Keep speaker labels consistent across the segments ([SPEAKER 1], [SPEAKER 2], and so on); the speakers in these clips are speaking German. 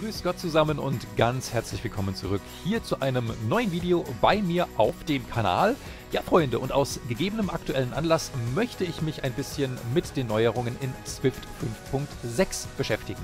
[SPEAKER 1] Grüß Gott zusammen und ganz herzlich willkommen zurück hier zu einem neuen Video bei mir auf dem Kanal. Ja Freunde, und aus gegebenem aktuellen Anlass möchte ich mich ein bisschen mit den Neuerungen in Swift 5.6 beschäftigen.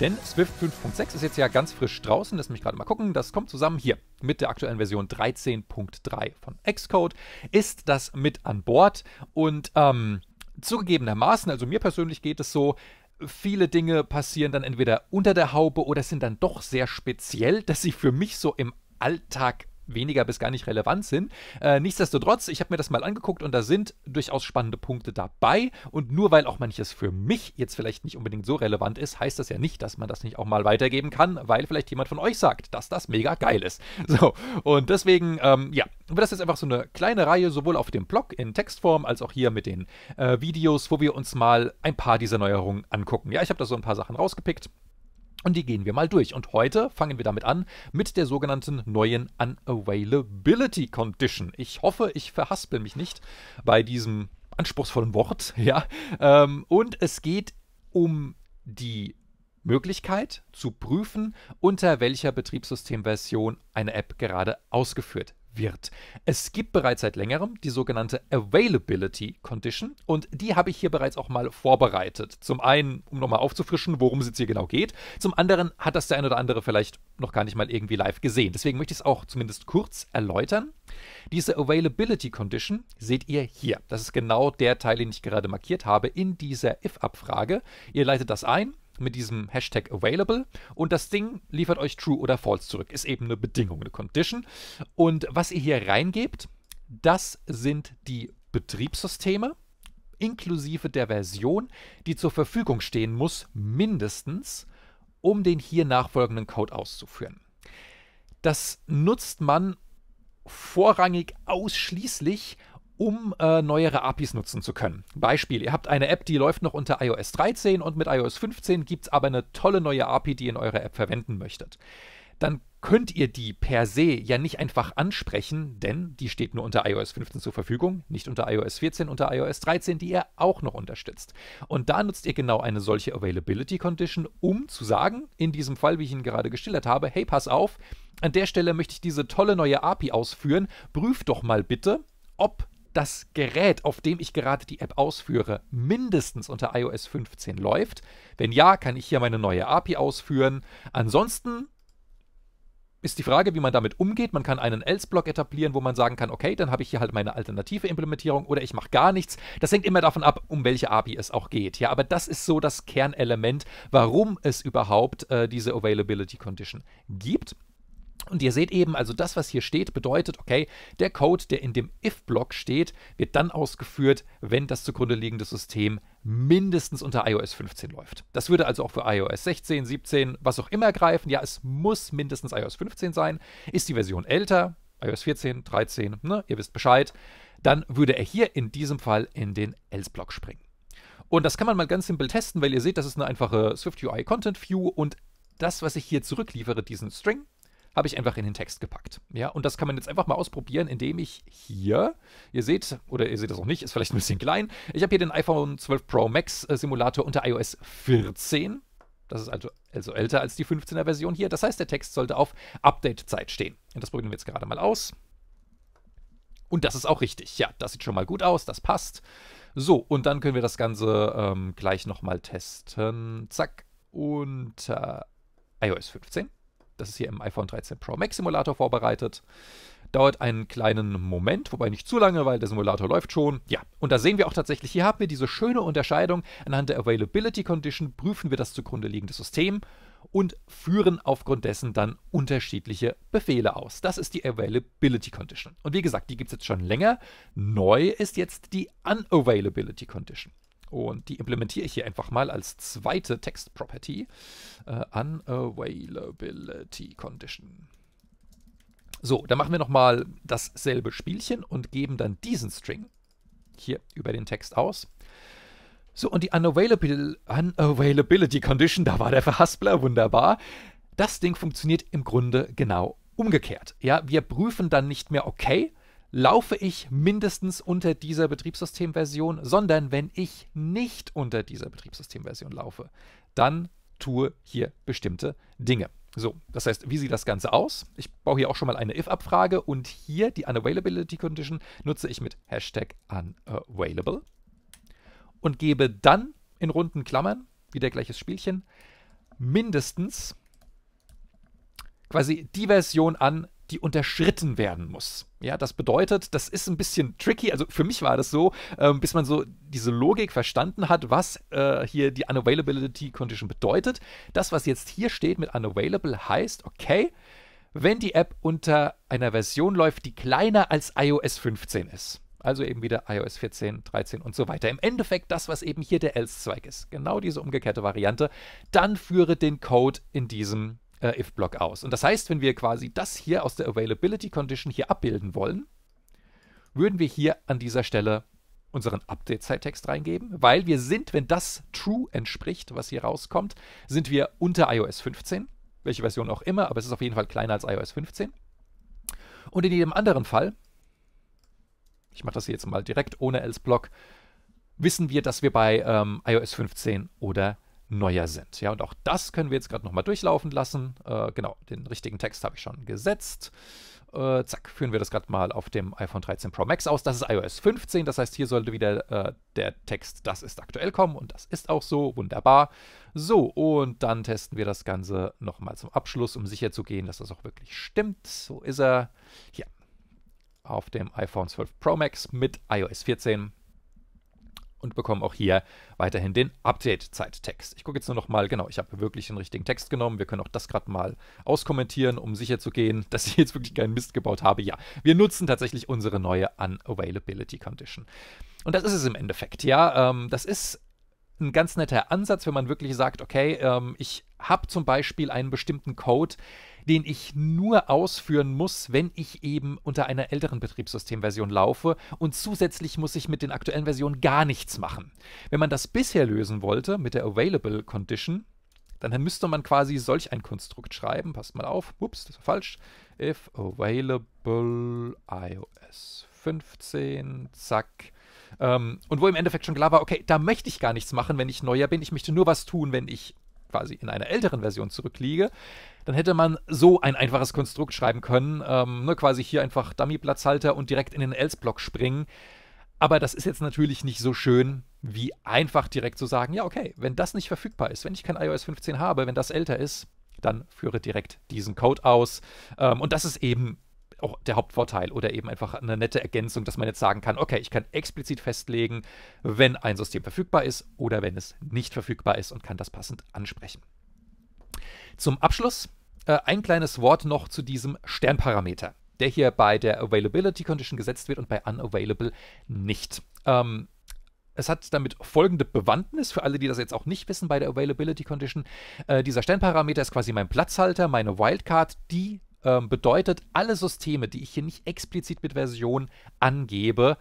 [SPEAKER 1] Denn Swift 5.6 ist jetzt ja ganz frisch draußen, lass mich gerade mal gucken, das kommt zusammen hier mit der aktuellen Version 13.3 von Xcode, ist das mit an Bord und ähm, zugegebenermaßen, also mir persönlich geht es so, viele Dinge passieren dann entweder unter der Haube oder sind dann doch sehr speziell, dass sie für mich so im Alltag weniger bis gar nicht relevant sind. Äh, nichtsdestotrotz, ich habe mir das mal angeguckt und da sind durchaus spannende Punkte dabei. Und nur weil auch manches für mich jetzt vielleicht nicht unbedingt so relevant ist, heißt das ja nicht, dass man das nicht auch mal weitergeben kann, weil vielleicht jemand von euch sagt, dass das mega geil ist. So, und deswegen, ähm, ja, aber das ist einfach so eine kleine Reihe, sowohl auf dem Blog in Textform als auch hier mit den äh, Videos, wo wir uns mal ein paar dieser Neuerungen angucken. Ja, ich habe da so ein paar Sachen rausgepickt. Und die gehen wir mal durch. Und heute fangen wir damit an mit der sogenannten neuen Unavailability Condition. Ich hoffe, ich verhaspel mich nicht bei diesem anspruchsvollen Wort. Ja. Ähm, und es geht um die Möglichkeit zu prüfen, unter welcher Betriebssystemversion eine App gerade ausgeführt wird. Es gibt bereits seit längerem die sogenannte Availability Condition und die habe ich hier bereits auch mal vorbereitet. Zum einen, um nochmal aufzufrischen, worum es jetzt hier genau geht. Zum anderen hat das der ein oder andere vielleicht noch gar nicht mal irgendwie live gesehen. Deswegen möchte ich es auch zumindest kurz erläutern. Diese Availability Condition seht ihr hier. Das ist genau der Teil, den ich gerade markiert habe in dieser If-Abfrage. Ihr leitet das ein, mit diesem Hashtag available und das Ding liefert euch true oder false zurück. Ist eben eine Bedingung, eine Condition. Und was ihr hier reingebt, das sind die Betriebssysteme inklusive der Version, die zur Verfügung stehen muss, mindestens, um den hier nachfolgenden Code auszuführen. Das nutzt man vorrangig ausschließlich, um äh, neuere APIs nutzen zu können. Beispiel, ihr habt eine App, die läuft noch unter iOS 13 und mit iOS 15 gibt es aber eine tolle neue API, die ihr in eurer App verwenden möchtet. Dann könnt ihr die per se ja nicht einfach ansprechen, denn die steht nur unter iOS 15 zur Verfügung, nicht unter iOS 14, unter iOS 13, die ihr auch noch unterstützt. Und da nutzt ihr genau eine solche Availability Condition, um zu sagen, in diesem Fall, wie ich ihn gerade geschildert habe, hey, pass auf, an der Stelle möchte ich diese tolle neue API ausführen, prüft doch mal bitte, ob das Gerät, auf dem ich gerade die App ausführe, mindestens unter iOS 15 läuft. Wenn ja, kann ich hier meine neue API ausführen. Ansonsten ist die Frage, wie man damit umgeht. Man kann einen Else-Block etablieren, wo man sagen kann, okay, dann habe ich hier halt meine alternative Implementierung oder ich mache gar nichts. Das hängt immer davon ab, um welche API es auch geht. Ja, aber das ist so das Kernelement, warum es überhaupt äh, diese Availability Condition gibt. Und ihr seht eben, also das, was hier steht, bedeutet, okay, der Code, der in dem if-Block steht, wird dann ausgeführt, wenn das zugrunde liegende System mindestens unter iOS 15 läuft. Das würde also auch für iOS 16, 17, was auch immer greifen. Ja, es muss mindestens iOS 15 sein. Ist die Version älter, iOS 14, 13, ne, ihr wisst Bescheid, dann würde er hier in diesem Fall in den else-Block springen. Und das kann man mal ganz simpel testen, weil ihr seht, das ist eine einfache Swift UI Content View und das, was ich hier zurückliefere, diesen String, habe ich einfach in den Text gepackt. Ja, und das kann man jetzt einfach mal ausprobieren, indem ich hier, ihr seht, oder ihr seht das auch nicht, ist vielleicht ein bisschen klein, ich habe hier den iPhone 12 Pro Max äh, Simulator unter iOS 14. Das ist also, also älter als die 15er Version hier. Das heißt, der Text sollte auf Update-Zeit stehen. Und das probieren wir jetzt gerade mal aus. Und das ist auch richtig. Ja, das sieht schon mal gut aus, das passt. So, und dann können wir das Ganze ähm, gleich nochmal testen. Zack, unter iOS 15. Das ist hier im iPhone 13 Pro Max Simulator vorbereitet. Dauert einen kleinen Moment, wobei nicht zu lange, weil der Simulator läuft schon. Ja, und da sehen wir auch tatsächlich, hier haben wir diese schöne Unterscheidung. Anhand der Availability Condition prüfen wir das zugrunde liegende System und führen aufgrund dessen dann unterschiedliche Befehle aus. Das ist die Availability Condition. Und wie gesagt, die gibt es jetzt schon länger. Neu ist jetzt die Unavailability Condition. Und die implementiere ich hier einfach mal als zweite Text-Property. Äh, Unavailability Condition. So, dann machen wir nochmal dasselbe Spielchen und geben dann diesen String hier über den Text aus. So, und die Unavailability, Condition, da war der Verhaspler, wunderbar. Das Ding funktioniert im Grunde genau umgekehrt. Ja, wir prüfen dann nicht mehr okay, laufe ich mindestens unter dieser Betriebssystemversion, sondern wenn ich nicht unter dieser Betriebssystemversion laufe, dann tue hier bestimmte Dinge. So, das heißt, wie sieht das Ganze aus? Ich baue hier auch schon mal eine if-Abfrage und hier die Unavailability Condition nutze ich mit Hashtag unavailable und gebe dann in runden Klammern, wieder gleiches Spielchen, mindestens quasi die Version an, die unterschritten werden muss. Ja, das bedeutet, das ist ein bisschen tricky. Also für mich war das so, ähm, bis man so diese Logik verstanden hat, was äh, hier die Unavailability Condition bedeutet. Das, was jetzt hier steht mit Unavailable, heißt, okay, wenn die App unter einer Version läuft, die kleiner als iOS 15 ist. Also eben wieder iOS 14, 13 und so weiter. Im Endeffekt das, was eben hier der Else-Zweig ist. Genau diese umgekehrte Variante. Dann führe den Code in diesem äh, if-Block aus. Und das heißt, wenn wir quasi das hier aus der Availability Condition hier abbilden wollen, würden wir hier an dieser Stelle unseren Update-Zeittext reingeben, weil wir sind, wenn das true entspricht, was hier rauskommt, sind wir unter iOS 15, welche Version auch immer, aber es ist auf jeden Fall kleiner als iOS 15. Und in jedem anderen Fall, ich mache das hier jetzt mal direkt ohne else-Block, wissen wir, dass wir bei ähm, iOS 15 oder neuer sind. Ja, und auch das können wir jetzt gerade nochmal durchlaufen lassen. Äh, genau, den richtigen Text habe ich schon gesetzt. Äh, zack, führen wir das gerade mal auf dem iPhone 13 Pro Max aus. Das ist iOS 15, das heißt, hier sollte wieder äh, der Text, das ist aktuell kommen und das ist auch so, wunderbar. So, und dann testen wir das Ganze nochmal zum Abschluss, um sicherzugehen, dass das auch wirklich stimmt. So ist er hier auf dem iPhone 12 Pro Max mit iOS 14 und bekomme auch hier weiterhin den Update-Zeittext. Ich gucke jetzt nur noch mal, genau, ich habe wirklich den richtigen Text genommen. Wir können auch das gerade mal auskommentieren, um sicher zu gehen, dass ich jetzt wirklich keinen Mist gebaut habe. Ja, wir nutzen tatsächlich unsere neue Unavailability Condition. Und das ist es im Endeffekt, ja. Ähm, das ist ein ganz netter Ansatz, wenn man wirklich sagt, okay, ähm, ich habe zum Beispiel einen bestimmten Code, den ich nur ausführen muss, wenn ich eben unter einer älteren Betriebssystemversion laufe und zusätzlich muss ich mit den aktuellen Versionen gar nichts machen. Wenn man das bisher lösen wollte mit der Available Condition, dann müsste man quasi solch ein Konstrukt schreiben. Passt mal auf. Ups, das war falsch. If available iOS 15, zack. Ähm, und wo im Endeffekt schon klar war, okay, da möchte ich gar nichts machen, wenn ich neuer bin. Ich möchte nur was tun, wenn ich quasi in einer älteren Version zurückliege, dann hätte man so ein einfaches Konstrukt schreiben können, ähm, ne, quasi hier einfach Dummy-Platzhalter und direkt in den Else-Block springen. Aber das ist jetzt natürlich nicht so schön, wie einfach direkt zu sagen, ja, okay, wenn das nicht verfügbar ist, wenn ich kein iOS 15 habe, wenn das älter ist, dann führe direkt diesen Code aus. Ähm, und das ist eben auch der Hauptvorteil oder eben einfach eine nette Ergänzung, dass man jetzt sagen kann, okay, ich kann explizit festlegen, wenn ein System verfügbar ist oder wenn es nicht verfügbar ist und kann das passend ansprechen. Zum Abschluss äh, ein kleines Wort noch zu diesem Sternparameter, der hier bei der Availability Condition gesetzt wird und bei Unavailable nicht. Ähm, es hat damit folgende Bewandtnis für alle, die das jetzt auch nicht wissen bei der Availability Condition. Äh, dieser Sternparameter ist quasi mein Platzhalter, meine Wildcard, die ähm, bedeutet, alle Systeme, die ich hier nicht explizit mit Version angebe,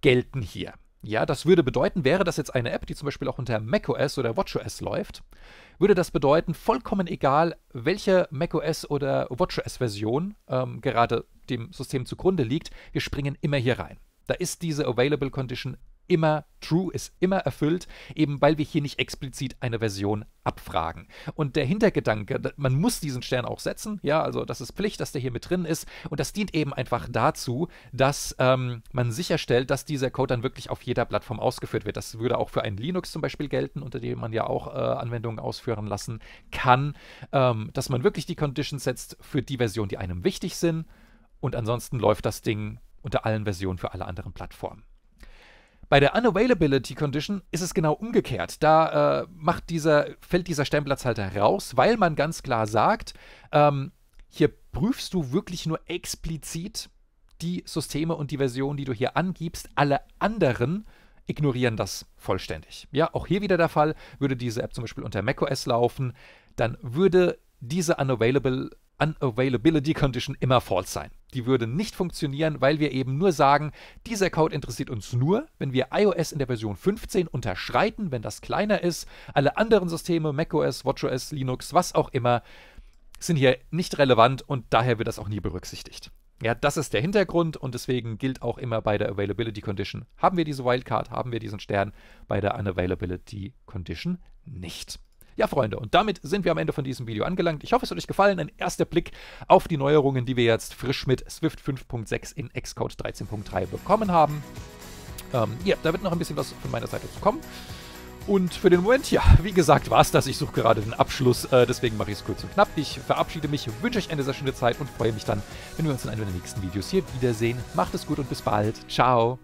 [SPEAKER 1] gelten hier. Ja, das würde bedeuten, wäre das jetzt eine App, die zum Beispiel auch unter macOS oder WatchOS läuft, würde das bedeuten, vollkommen egal, welche macOS oder WatchOS-Version ähm, gerade dem System zugrunde liegt, wir springen immer hier rein. Da ist diese Available Condition immer true, ist immer erfüllt, eben weil wir hier nicht explizit eine Version abfragen. Und der Hintergedanke, man muss diesen Stern auch setzen, ja, also das ist Pflicht, dass der hier mit drin ist und das dient eben einfach dazu, dass ähm, man sicherstellt, dass dieser Code dann wirklich auf jeder Plattform ausgeführt wird. Das würde auch für einen Linux zum Beispiel gelten, unter dem man ja auch äh, Anwendungen ausführen lassen kann, ähm, dass man wirklich die Conditions setzt für die Version, die einem wichtig sind und ansonsten läuft das Ding unter allen Versionen für alle anderen Plattformen. Bei der Unavailability Condition ist es genau umgekehrt. Da äh, macht dieser, fällt dieser Sternplatzhalter raus, weil man ganz klar sagt, ähm, hier prüfst du wirklich nur explizit die Systeme und die Versionen, die du hier angibst. Alle anderen ignorieren das vollständig. Ja, auch hier wieder der Fall, würde diese App zum Beispiel unter macOS laufen, dann würde diese Unavailable Unavailability Condition immer false sein. Die würde nicht funktionieren, weil wir eben nur sagen, dieser Code interessiert uns nur, wenn wir iOS in der Version 15 unterschreiten, wenn das kleiner ist. Alle anderen Systeme, macOS, watchOS, Linux, was auch immer, sind hier nicht relevant und daher wird das auch nie berücksichtigt. Ja, das ist der Hintergrund und deswegen gilt auch immer bei der Availability Condition, haben wir diese Wildcard, haben wir diesen Stern, bei der Unavailability Condition nicht. Ja, Freunde, und damit sind wir am Ende von diesem Video angelangt. Ich hoffe, es hat euch gefallen. Ein erster Blick auf die Neuerungen, die wir jetzt frisch mit Swift 5.6 in Xcode 13.3 bekommen haben. Ähm, ja, da wird noch ein bisschen was von meiner Seite zu kommen. Und für den Moment, ja, wie gesagt, war es das. Ich suche gerade den Abschluss, äh, deswegen mache ich es kurz und knapp. Ich verabschiede mich, wünsche euch eine sehr schöne Zeit und freue mich dann, wenn wir uns in einem der nächsten Videos hier wiedersehen. Macht es gut und bis bald. Ciao.